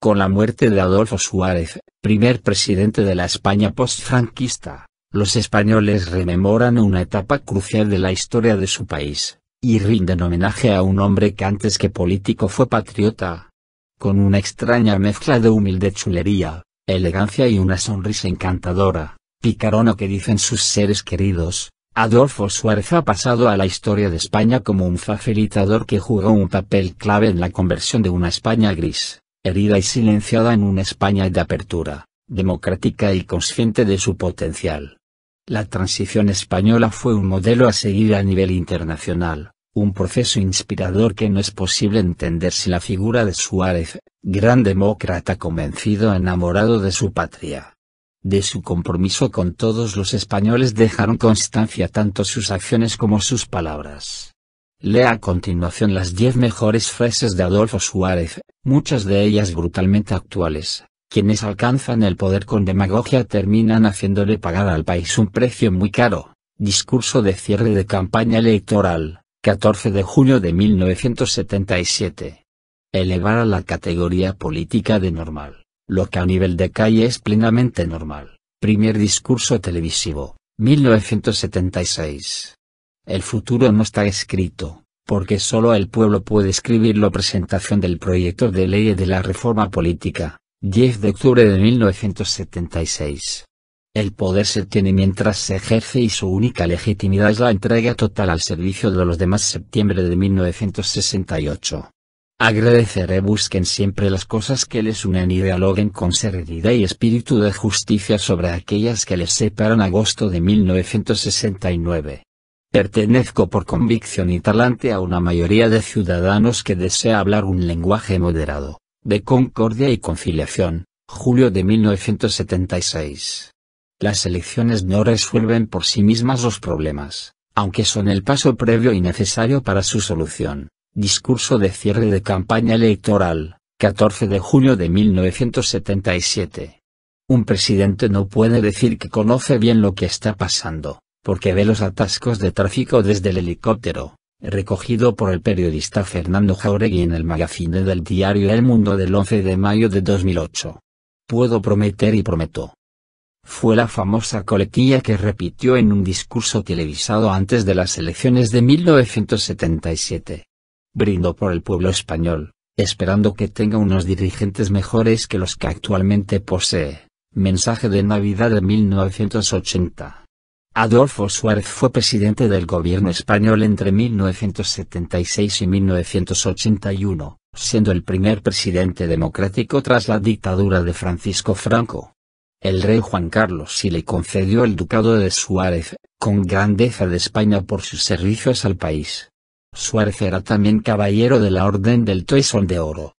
Con la muerte de Adolfo Suárez, primer presidente de la España postfranquista, los españoles rememoran una etapa crucial de la historia de su país, y rinden homenaje a un hombre que antes que político fue patriota. Con una extraña mezcla de humilde chulería, elegancia y una sonrisa encantadora, picarona que dicen sus seres queridos, Adolfo Suárez ha pasado a la historia de España como un facilitador que jugó un papel clave en la conversión de una España gris herida y silenciada en una España de apertura, democrática y consciente de su potencial. La transición española fue un modelo a seguir a nivel internacional, un proceso inspirador que no es posible entender sin la figura de Suárez, gran demócrata convencido enamorado de su patria. De su compromiso con todos los españoles dejaron constancia tanto sus acciones como sus palabras. Lea a continuación las 10 mejores frases de Adolfo Suárez, muchas de ellas brutalmente actuales. Quienes alcanzan el poder con demagogia terminan haciéndole pagar al país un precio muy caro. Discurso de cierre de campaña electoral, 14 de junio de 1977. Elevar a la categoría política de normal, lo que a nivel de calle es plenamente normal. Primer discurso televisivo, 1976. El futuro no está escrito, porque solo el pueblo puede escribirlo. Presentación del proyecto de ley de la reforma política, 10 de octubre de 1976. El poder se tiene mientras se ejerce y su única legitimidad es la entrega total al servicio de los demás. Septiembre de 1968. Agradeceré busquen siempre las cosas que les unen y dialoguen con serenidad y espíritu de justicia sobre aquellas que les separan. Agosto de 1969. Pertenezco por convicción y talante a una mayoría de ciudadanos que desea hablar un lenguaje moderado, de concordia y conciliación. Julio de 1976. Las elecciones no resuelven por sí mismas los problemas, aunque son el paso previo y necesario para su solución. Discurso de cierre de campaña electoral, 14 de junio de 1977. Un presidente no puede decir que conoce bien lo que está pasando, porque ve los atascos de tráfico desde el helicóptero, recogido por el periodista Fernando Jauregui en el magazine del diario El Mundo del 11 de mayo de 2008. Puedo prometer y prometo. Fue la famosa coletilla que repitió en un discurso televisado antes de las elecciones de 1977. Brindo por el pueblo español, esperando que tenga unos dirigentes mejores que los que actualmente posee. Mensaje de Navidad de 1980. Adolfo Suárez fue presidente del gobierno español entre 1976 y 1981, siendo el primer presidente democrático tras la dictadura de Francisco Franco. El rey Juan Carlos sí le concedió el ducado de Suárez, con grandeza de España por sus servicios al país. Suárez era también caballero de la Orden del Toisón de Oro,